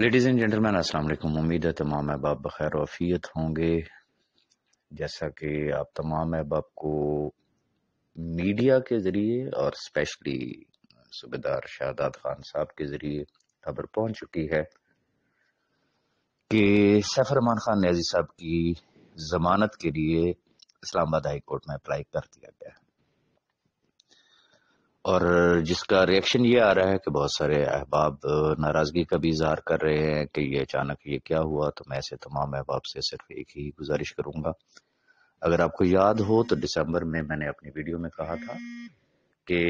ladies and gentleman अस्सलाम वालेकुम उम्मीद है तमाम अहबाब बखैर वफ़ीत होंगे जैसा कि आप तमाम अहबाब को मीडिया के ज़रिए और स्पेशली सूबेदार शाहदाद खान साहब के ज़रिए खबर पहुंच चुकी है कि सफरमान खान न्याजी साहब की ज़मानत के लिए इस्लामाबाद हाई कोर्ट में अप्लाई कर दिया गया है और जिसका रिएक्शन ये आ रहा है कि बहुत सारे अहबाब नाराज़गी का भी इजहार कर रहे हैं कि ये अचानक ये क्या हुआ तो मैं ऐसे तमाम अहबाब से सिर्फ एक ही गुजारिश करूँगा अगर आपको याद हो तो दिसंबर में मैंने अपनी वीडियो में कहा था कि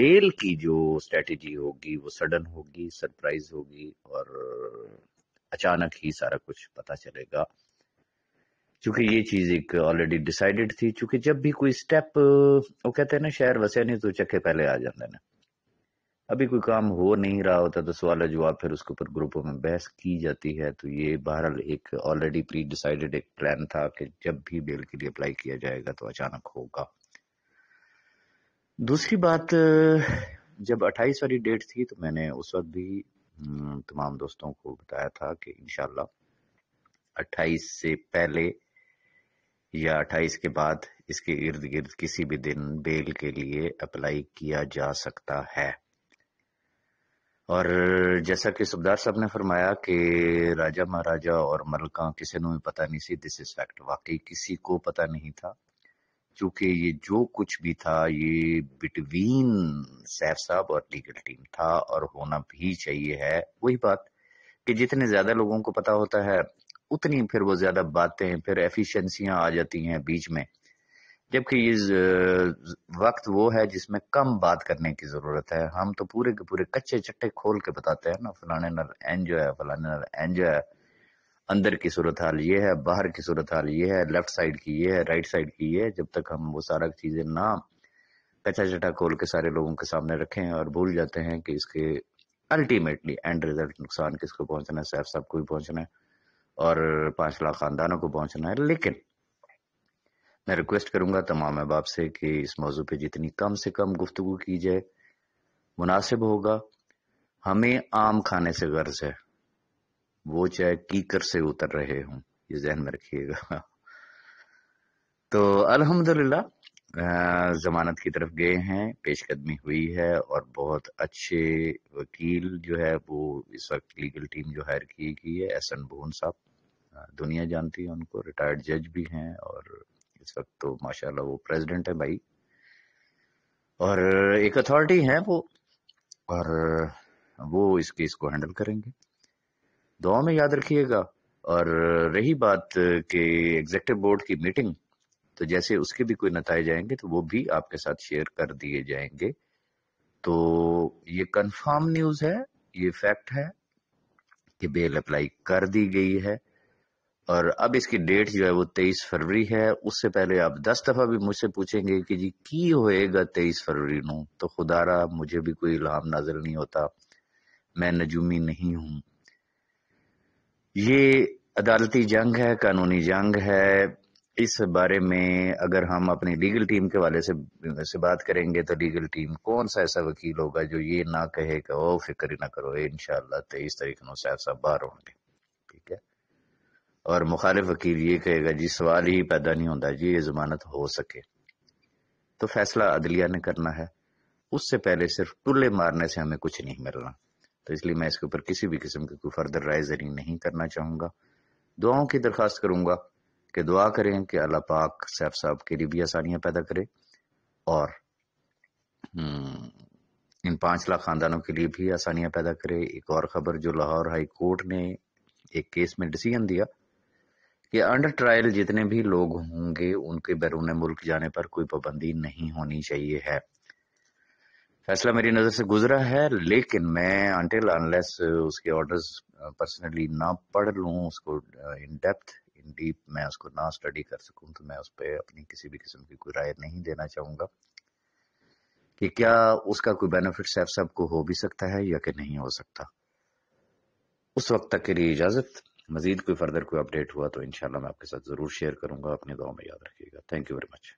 बेल की जो स्ट्रेटजी होगी वो सडन होगी सरप्राइज होगी और अचानक ही सारा कुछ पता चलेगा चूंकि ये चीज एक ऑलरेडी डिसाइडेड थी चूंकि जब भी कोई स्टेप वो कहते हैं ना शहर वसे नहीं तो चखे पहले आ जाते हैं अभी कोई काम हो नहीं रहा होता तो सवाल जवाब फिर उसके ऊपर ग्रुपों में बहस की जाती है तो ये बहरहाल एक ऑलरेडी प्री डिसाइडेड एक प्लान था कि जब भी बेल के लिए अप्लाई किया जाएगा तो अचानक होगा दूसरी बात जब 28 वाली डेट थी तो मैंने उस वक्त भी हम्म, तमाम दोस्तों को बताया था कि इनशाला 28 से पहले या अट्ठाईस के बाद इसके इर्द गिर्द किसी भी दिन बेल के लिए अप्लाई किया जा सकता है और जैसा कि सुबदार साहब ने फरमाया कि राजा महाराजा और मलका किसी ने भी पता नहीं सी दिस इज फैक्ट वाकई किसी को पता नहीं था क्योंकि ये जो कुछ भी था ये बिटवीन सैफ साहब और लीगल टीम था और होना भी चाहिए है वही बात कि जितने ज्यादा लोगों को पता होता है उतनी फिर वो ज्यादा बातें फिर एफिशिएंसियां आ जाती हैं बीच में जबकि इस वक्त वो है जिसमें कम बात करने की ज़रूरत है हम तो पूरे के पूरे कच्चे चट्टे खोल के बताते हैं ना फलाने नल एन जो है फलाने नल एन जो है अंदर की सूरत हाल ये है बाहर की सूरत हाल ये है लेफ्ट साइड की ये है राइट साइड की ये है जब तक हम वो सारा चीज़ें ना कच्चा चट्टा खोल के सारे लोगों के सामने रखें और भूल जाते हैं कि इसके अल्टीमेटली एंड रिजल्ट नुकसान किसको पहुंचना है सैफ साहब को भी पहुंचना है और पाँच लाख खानदानों को पहुंचना है लेकिन मैं रिक्वेस्ट करूंगा तमाम अहबाब से कि इस मौजू पे जितनी कम से कम गुफ्तु की जाए मुनासिब होगा हमें आम खाने से गर्ज है वो चाहे कीकर से उतर रहे हों ये जहन में रखिएगा तो अल्हम्दुलिल्लाह जमानत की तरफ गए हैं पेशकदमी हुई है और बहुत अच्छे वकील जो है वो इस वक्त लीगल टीम जो हायर की गई है एस एन भून साहब दुनिया जानती है उनको रिटायर्ड जज भी हैं और इस वक्त तो माशाल्लाह वो प्रेसिडेंट है भाई और एक अथॉरिटी है वो और वो इस केस को हैंडल करेंगे दुआ में याद रखिएगा और रही बात कि एग्जेक्टिव बोर्ड की मीटिंग तो जैसे उसके भी कोई नतज आएंगे तो वो भी आपके साथ शेयर कर दिए जाएंगे तो ये कंफर्म न्यूज है ये फैक्ट है कि बेल अप्लाई कर दी गई है और अब इसकी डेट जो है वो तेईस फरवरी है उससे पहले आप दस दफा भी मुझसे पूछेंगे कि जी की होएगा तेईस फरवरी नु तो खुदारा मुझे भी कोई इलाम नाजर नहीं होता मैं नजूमी नहीं हूं ये अदालती जंग है कानूनी जंग है इस बारे में अगर हम अपनी लीगल टीम के वाले से से बात करेंगे तो लीगल टीम कौन सा ऐसा वकील होगा जो ये ना कहे कि ओ फिक्र ही ना करो इन तेईस तारीख नौ साहब साहब बाहर होंगे ठीक है और मुखालिफ वकील ये कहेगा जी सवाल ही पैदा नहीं होता जी ये जमानत हो सके तो फैसला अदलिया ने करना है उससे पहले सिर्फ टुल्ले मारने से हमें कुछ नहीं मिलना तो इसलिए मैं इसके ऊपर किसी भी किस्म की कोई फर्दर राय जरिए नहीं करना चाहूंगा दुआओं की दरखास्त करूंगा कि दुआ करें कि अल्लाह पाक सैफ साहब के लिए भी आसानियाँ पैदा करे और हम्म, इन पाँच लाख खानदानों के लिए भी आसानियाँ पैदा करे एक और ख़बर जो लाहौर हाई कोर्ट ने एक केस में डिसीजन दिया कि अंडर ट्रायल जितने भी लोग होंगे उनके बैरून मुल्क जाने पर कोई पाबंदी नहीं होनी चाहिए है फैसला मेरी नज़र से गुजरा है लेकिन मैं अनटिल अनलेस उसके ऑर्डर्स पर्सनली ना पढ़ लूँ उसको इन डेप्थ इन डीप मैं उसको ना स्टडी कर सकूं तो मैं उस पर अपनी किसी भी किस्म की कोई राय नहीं देना चाहूंगा कि क्या उसका कोई बेनिफिट सैफ साहब को हो भी सकता है या कि नहीं हो सकता उस वक्त तक के लिए इजाजत मजीद कोई फर्दर कोई अपडेट हुआ तो इनशाला मैं आपके साथ जरूर शेयर करूंगा अपने गाँव में याद रखिएगा थैंक यू वेरी मच